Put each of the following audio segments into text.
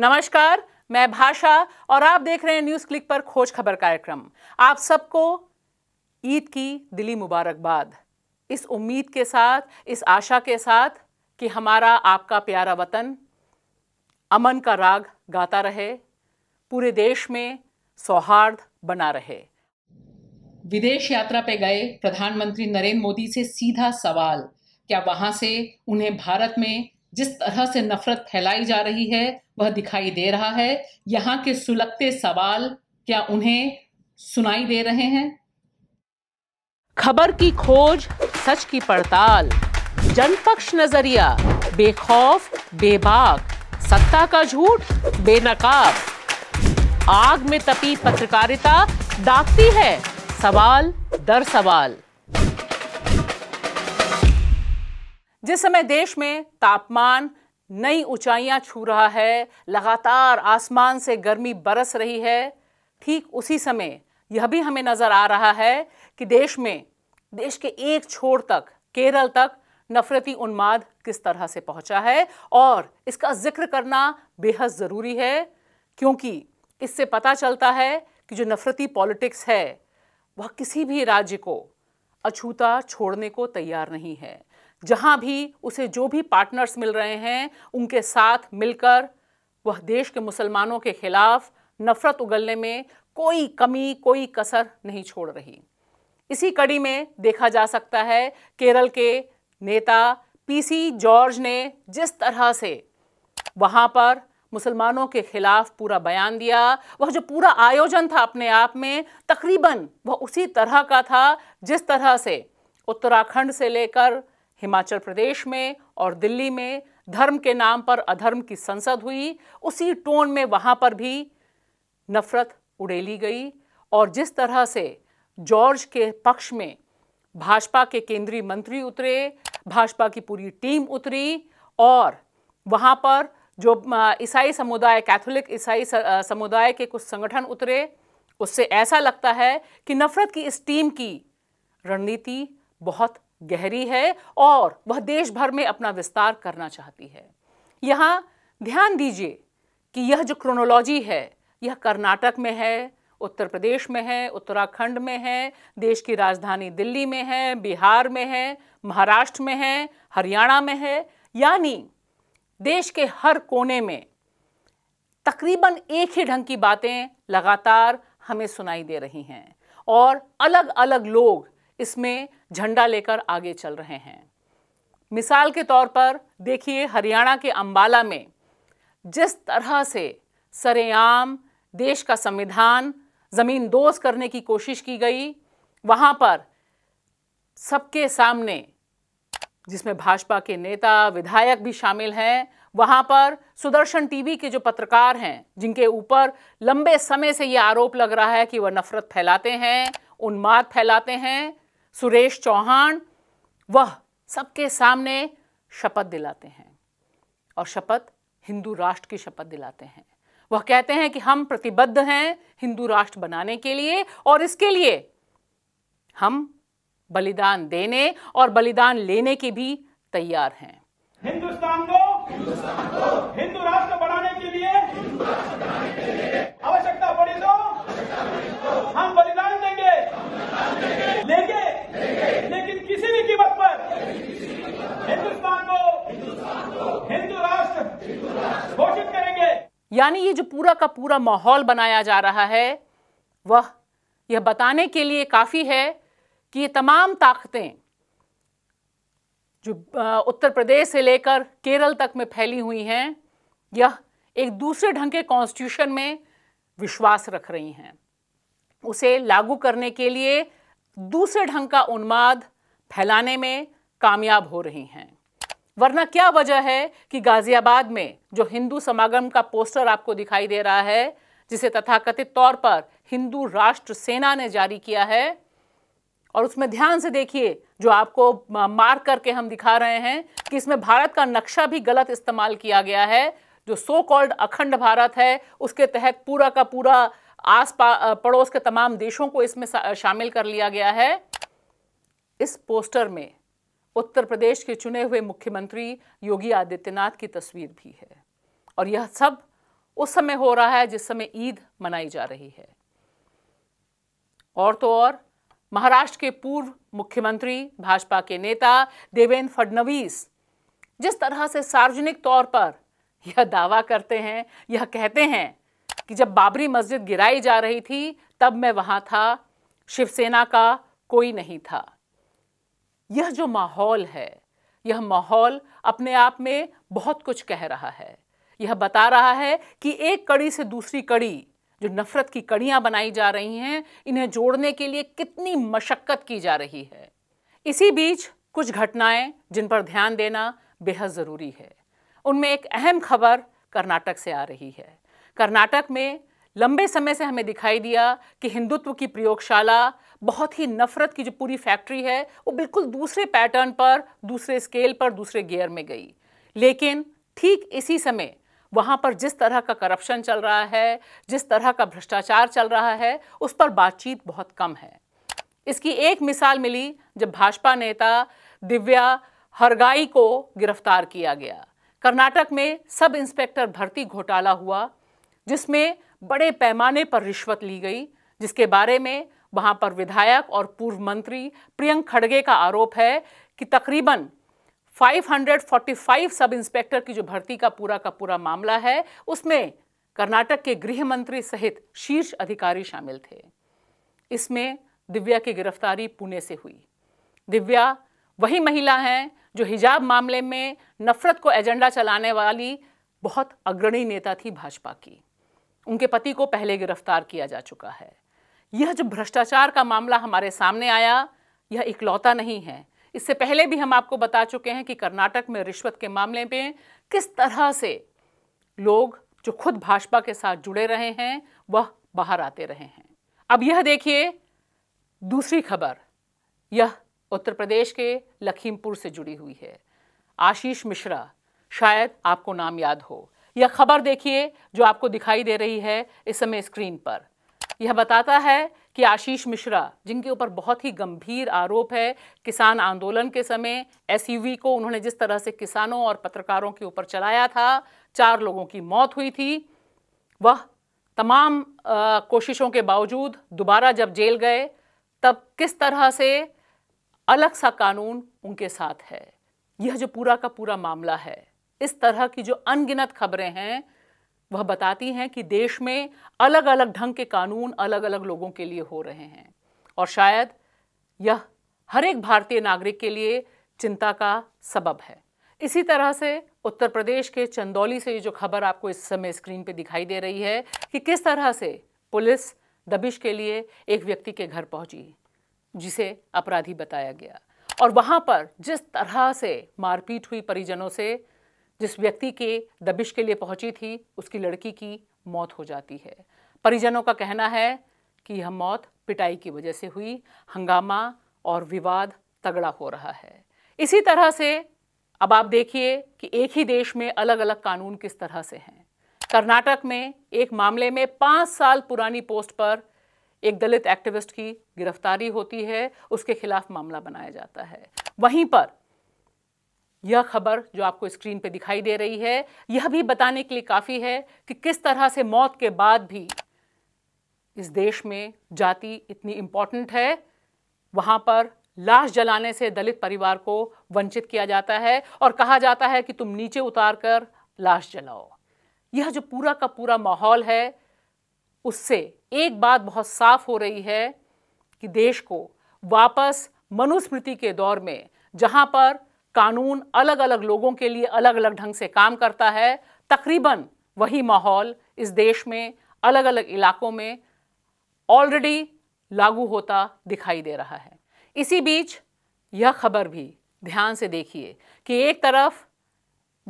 नमस्कार मैं भाषा और आप देख रहे हैं न्यूज क्लिक पर खोज खबर कार्यक्रम आप सबको ईद की दिली मुबारकबाद इस उम्मीद के साथ इस आशा के साथ कि हमारा आपका प्यारा वतन अमन का राग गाता रहे पूरे देश में सौहार्द बना रहे विदेश यात्रा पे गए प्रधानमंत्री नरेंद्र मोदी से सीधा सवाल क्या वहां से उन्हें भारत में जिस तरह से नफरत फैलाई जा रही है वह दिखाई दे रहा है यहाँ के सुलगते सवाल क्या उन्हें सुनाई दे रहे हैं खबर की खोज सच की पड़ताल जनपक्ष नजरिया बेखौफ बेबाक सत्ता का झूठ बेनकाब आग में तपी पत्रकारिता दागती है सवाल दर सवाल जिस समय देश में तापमान नई ऊंचाइयां छू रहा है लगातार आसमान से गर्मी बरस रही है ठीक उसी समय यह भी हमें नज़र आ रहा है कि देश में देश के एक छोर तक केरल तक नफरती उन्माद किस तरह से पहुंचा है और इसका जिक्र करना बेहद ज़रूरी है क्योंकि इससे पता चलता है कि जो नफरती पॉलिटिक्स है वह किसी भी राज्य को अछूता छोड़ने को तैयार नहीं है जहाँ भी उसे जो भी पार्टनर्स मिल रहे हैं उनके साथ मिलकर वह देश के मुसलमानों के खिलाफ नफरत उगलने में कोई कमी कोई कसर नहीं छोड़ रही इसी कड़ी में देखा जा सकता है केरल के नेता पीसी जॉर्ज ने जिस तरह से वहाँ पर मुसलमानों के खिलाफ पूरा बयान दिया वह जो पूरा आयोजन था अपने आप में तकरीबन वह उसी तरह का था जिस तरह से उत्तराखंड से लेकर हिमाचल प्रदेश में और दिल्ली में धर्म के नाम पर अधर्म की संसद हुई उसी टोन में वहाँ पर भी नफरत उड़ेली गई और जिस तरह से जॉर्ज के पक्ष में भाजपा के केंद्रीय मंत्री उतरे भाजपा की पूरी टीम उतरी और वहाँ पर जो ईसाई समुदाय कैथोलिक ईसाई समुदाय के कुछ संगठन उतरे उससे ऐसा लगता है कि नफरत की इस टीम की रणनीति बहुत गहरी है और वह देश भर में अपना विस्तार करना चाहती है यहाँ ध्यान दीजिए कि यह जो क्रोनोलॉजी है यह कर्नाटक में है उत्तर प्रदेश में है उत्तराखंड में है देश की राजधानी दिल्ली में है बिहार में है महाराष्ट्र में है हरियाणा में है यानी देश के हर कोने में तकरीबन एक ही ढंग की बातें लगातार हमें सुनाई दे रही हैं और अलग अलग लोग इसमें झंडा लेकर आगे चल रहे हैं मिसाल के तौर पर देखिए हरियाणा के अंबाला में जिस तरह से सरेआम देश का संविधान ज़मीन दोस्त करने की कोशिश की गई वहां पर सबके सामने जिसमें भाजपा के नेता विधायक भी शामिल हैं वहां पर सुदर्शन टीवी के जो पत्रकार हैं जिनके ऊपर लंबे समय से ये आरोप लग रहा है कि वह नफरत फैलाते हैं उन्माद फैलाते हैं सुरेश चौहान वह सबके सामने शपथ दिलाते हैं और शपथ हिंदू राष्ट्र की शपथ दिलाते हैं वह कहते हैं कि हम प्रतिबद्ध हैं हिंदू राष्ट्र बनाने के लिए और इसके लिए हम बलिदान देने और बलिदान लेने की भी तैयार हैं हिंदुस्तान को यानी ये जो पूरा का पूरा माहौल बनाया जा रहा है वह यह बताने के लिए काफ़ी है कि ये तमाम ताकतें जो उत्तर प्रदेश से लेकर केरल तक में फैली हुई हैं यह एक दूसरे ढंग के कॉन्स्टिट्यूशन में विश्वास रख रही हैं उसे लागू करने के लिए दूसरे ढंग का उन्माद फैलाने में कामयाब हो रही हैं वरना क्या वजह है कि गाजियाबाद में जो हिंदू समागम का पोस्टर आपको दिखाई दे रहा है जिसे तथाकथित तौर पर हिंदू राष्ट्र सेना ने जारी किया है और उसमें ध्यान से देखिए जो आपको मार्क करके हम दिखा रहे हैं कि इसमें भारत का नक्शा भी गलत इस्तेमाल किया गया है जो सो कॉल्ड अखंड भारत है उसके तहत पूरा का पूरा आस पड़ोस के तमाम देशों को इसमें शामिल कर लिया गया है इस पोस्टर में उत्तर प्रदेश के चुने हुए मुख्यमंत्री योगी आदित्यनाथ की तस्वीर भी है और यह सब उस समय हो रहा है जिस समय ईद मनाई जा रही है और तो और महाराष्ट्र के पूर्व मुख्यमंत्री भाजपा के नेता देवेंद्र फडणवीस जिस तरह से सार्वजनिक तौर पर यह दावा करते हैं यह कहते हैं कि जब बाबरी मस्जिद गिराई जा रही थी तब मैं वहां था शिवसेना का कोई नहीं था यह जो माहौल है यह माहौल अपने आप में बहुत कुछ कह रहा है यह बता रहा है कि एक कड़ी से दूसरी कड़ी जो नफरत की कड़ियां बनाई जा रही हैं इन्हें जोड़ने के लिए कितनी मशक्क़त की जा रही है इसी बीच कुछ घटनाएं जिन पर ध्यान देना बेहद ज़रूरी है उनमें एक अहम खबर कर्नाटक से आ रही है कर्नाटक में लंबे समय से हमें दिखाई दिया कि हिंदुत्व की प्रयोगशाला बहुत ही नफरत की जो पूरी फैक्ट्री है वो बिल्कुल दूसरे पैटर्न पर दूसरे स्केल पर दूसरे गियर में गई लेकिन ठीक इसी समय वहाँ पर जिस तरह का करप्शन चल रहा है जिस तरह का भ्रष्टाचार चल रहा है उस पर बातचीत बहुत कम है इसकी एक मिसाल मिली जब भाजपा नेता दिव्या हरगाई को गिरफ्तार किया गया कर्नाटक में सब इंस्पेक्टर भर्ती घोटाला हुआ जिसमें बड़े पैमाने पर रिश्वत ली गई जिसके बारे में वहां पर विधायक और पूर्व मंत्री प्रियंक खड़गे का आरोप है कि तकरीबन 545 सब इंस्पेक्टर की जो भर्ती का पूरा का पूरा मामला है उसमें कर्नाटक के गृह मंत्री सहित शीर्ष अधिकारी शामिल थे इसमें दिव्या की गिरफ्तारी पुणे से हुई दिव्या वही महिला हैं जो हिजाब मामले में नफरत को एजेंडा चलाने वाली बहुत अग्रणी नेता थी भाजपा की उनके पति को पहले गिरफ्तार किया जा चुका है यह जो भ्रष्टाचार का मामला हमारे सामने आया यह इकलौता नहीं है इससे पहले भी हम आपको बता चुके हैं कि कर्नाटक में रिश्वत के मामले में किस तरह से लोग जो खुद भाजपा के साथ जुड़े रहे हैं वह बाहर आते रहे हैं अब यह देखिए दूसरी खबर यह उत्तर प्रदेश के लखीमपुर से जुड़ी हुई है आशीष मिश्रा शायद आपको नाम याद हो यह खबर देखिए जो आपको दिखाई दे रही है इस समय स्क्रीन पर यह बताता है कि आशीष मिश्रा जिनके ऊपर बहुत ही गंभीर आरोप है किसान आंदोलन के समय एसयूवी को उन्होंने जिस तरह से किसानों और पत्रकारों के ऊपर चलाया था चार लोगों की मौत हुई थी वह तमाम आ, कोशिशों के बावजूद दोबारा जब जेल गए तब किस तरह से अलग सा कानून उनके साथ है यह जो पूरा का पूरा मामला है इस तरह की जो अनगिनत खबरें हैं वह बताती हैं कि देश में अलग अलग ढंग के कानून अलग अलग लोगों के लिए हो रहे हैं और शायद यह हर एक भारतीय नागरिक के लिए चिंता का सबब है इसी तरह से उत्तर प्रदेश के चंदौली से ये जो खबर आपको इस समय स्क्रीन पे दिखाई दे रही है कि किस तरह से पुलिस दबिश के लिए एक व्यक्ति के घर पहुंची जिसे अपराधी बताया गया और वहाँ पर जिस तरह से मारपीट हुई परिजनों से जिस व्यक्ति के दबिश के लिए पहुंची थी उसकी लड़की की मौत हो जाती है परिजनों का कहना है कि यह मौत पिटाई की वजह से हुई हंगामा और विवाद तगड़ा हो रहा है इसी तरह से अब आप देखिए कि एक ही देश में अलग अलग कानून किस तरह से हैं कर्नाटक में एक मामले में पाँच साल पुरानी पोस्ट पर एक दलित एक्टिविस्ट की गिरफ्तारी होती है उसके खिलाफ मामला बनाया जाता है वहीं पर यह खबर जो आपको स्क्रीन पे दिखाई दे रही है यह भी बताने के लिए काफ़ी है कि किस तरह से मौत के बाद भी इस देश में जाति इतनी इंपॉर्टेंट है वहाँ पर लाश जलाने से दलित परिवार को वंचित किया जाता है और कहा जाता है कि तुम नीचे उतार कर लाश जलाओ यह जो पूरा का पूरा माहौल है उससे एक बात बहुत साफ हो रही है कि देश को वापस मनुस्मृति के दौर में जहां पर कानून अलग अलग लोगों के लिए अलग अलग ढंग से काम करता है तकरीबन वही माहौल इस देश में अलग अलग इलाकों में ऑलरेडी लागू होता दिखाई दे रहा है इसी बीच यह खबर भी ध्यान से देखिए कि एक तरफ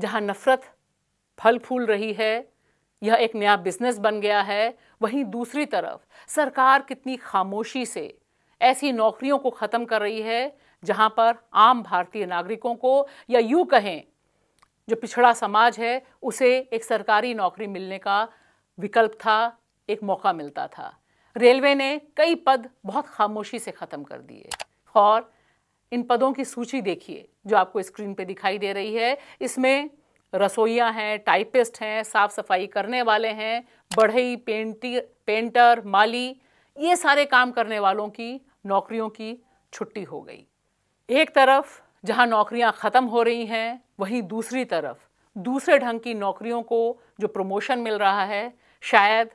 जहां नफ़रत फल फूल रही है यह एक नया बिजनेस बन गया है वहीं दूसरी तरफ सरकार कितनी खामोशी से ऐसी नौकरियों को ख़त्म कर रही है जहाँ पर आम भारतीय नागरिकों को या यू कहें जो पिछड़ा समाज है उसे एक सरकारी नौकरी मिलने का विकल्प था एक मौका मिलता था रेलवे ने कई पद बहुत खामोशी से ख़त्म कर दिए और इन पदों की सूची देखिए जो आपको स्क्रीन पे दिखाई दे रही है इसमें रसोइयाँ हैं टाइपिस्ट हैं साफ सफाई करने वाले हैं बढ़ई पेंटी पेंटर माली ये सारे काम करने वालों की नौकरियों की छुट्टी हो गई एक तरफ जहाँ नौकरियाँ ख़त्म हो रही हैं वहीं दूसरी तरफ दूसरे ढंग की नौकरियों को जो प्रमोशन मिल रहा है शायद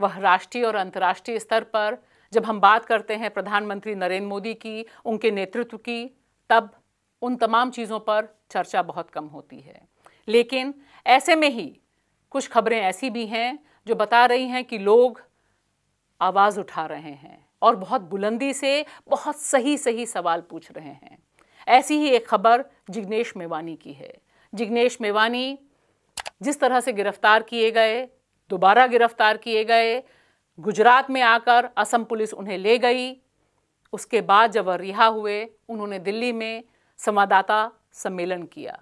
वह राष्ट्रीय और अंतर्राष्ट्रीय स्तर पर जब हम बात करते हैं प्रधानमंत्री नरेंद्र मोदी की उनके नेतृत्व की तब उन तमाम चीज़ों पर चर्चा बहुत कम होती है लेकिन ऐसे में ही कुछ खबरें ऐसी भी हैं जो बता रही हैं कि लोग आवाज़ उठा रहे हैं और बहुत बुलंदी से बहुत सही सही सवाल पूछ रहे हैं ऐसी ही एक खबर जिग्नेश मेवानी की है जिग्नेश मेवानी जिस तरह से गिरफ्तार किए गए दोबारा गिरफ्तार किए गए गुजरात में आकर असम पुलिस उन्हें ले गई उसके बाद जब रिहा हुए उन्होंने दिल्ली में संवाददाता सम्मेलन किया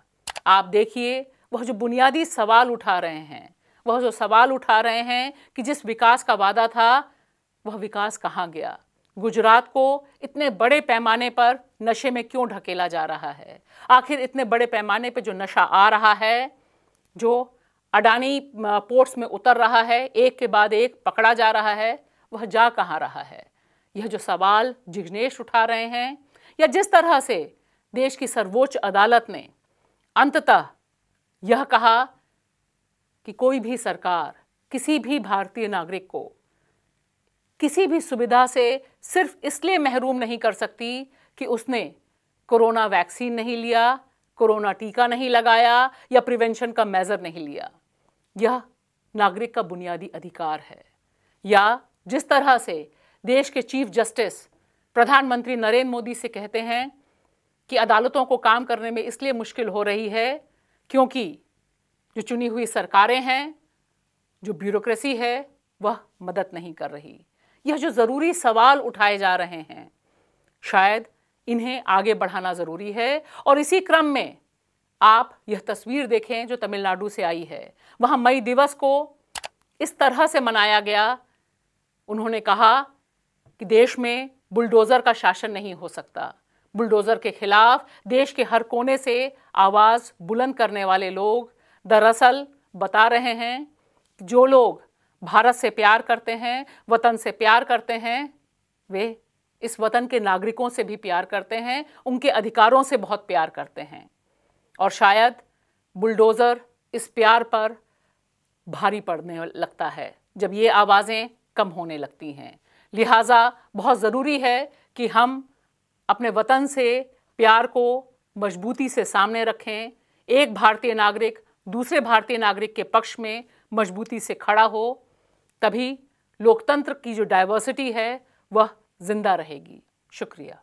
आप देखिए वह जो बुनियादी सवाल उठा रहे हैं वह जो सवाल उठा रहे हैं कि जिस विकास का वादा था वह विकास कहाँ गया गुजरात को इतने बड़े पैमाने पर नशे में क्यों ढकेला जा रहा है आखिर इतने बड़े पैमाने पर जो नशा आ रहा है जो अडानी पोर्ट्स में उतर रहा है एक के बाद एक पकड़ा जा रहा है वह जा कहाँ रहा है यह जो सवाल जिग्नेश उठा रहे हैं या जिस तरह से देश की सर्वोच्च अदालत ने अंततः यह कहा कि कोई भी सरकार किसी भी भारतीय नागरिक को किसी भी सुविधा से सिर्फ इसलिए महरूम नहीं कर सकती कि उसने कोरोना वैक्सीन नहीं लिया कोरोना टीका नहीं लगाया या प्रिवेंशन का मेज़र नहीं लिया यह नागरिक का बुनियादी अधिकार है या जिस तरह से देश के चीफ जस्टिस प्रधानमंत्री नरेंद्र मोदी से कहते हैं कि अदालतों को काम करने में इसलिए मुश्किल हो रही है क्योंकि जो चुनी हुई सरकारें हैं जो ब्यूरोक्रेसी है वह मदद नहीं कर रही यह जो ज़रूरी सवाल उठाए जा रहे हैं शायद इन्हें आगे बढ़ाना ज़रूरी है और इसी क्रम में आप यह तस्वीर देखें जो तमिलनाडु से आई है वहां मई दिवस को इस तरह से मनाया गया उन्होंने कहा कि देश में बुलडोज़र का शासन नहीं हो सकता बुलडोज़र के खिलाफ देश के हर कोने से आवाज़ बुलंद करने वाले लोग दरअसल बता रहे हैं जो लोग भारत से प्यार करते हैं वतन से प्यार करते हैं वे इस वतन के नागरिकों से भी प्यार करते हैं उनके अधिकारों से बहुत प्यार करते हैं और शायद बुलडोज़र इस प्यार पर भारी पड़ने लगता है जब ये आवाज़ें कम होने लगती हैं लिहाजा बहुत ज़रूरी है कि हम अपने वतन से प्यार को मजबूती से सामने रखें एक भारतीय नागरिक दूसरे भारतीय नागरिक के पक्ष में मजबूती से खड़ा हो तभी लोकतंत्र की जो डाइवर्सिटी है वह जिंदा रहेगी शुक्रिया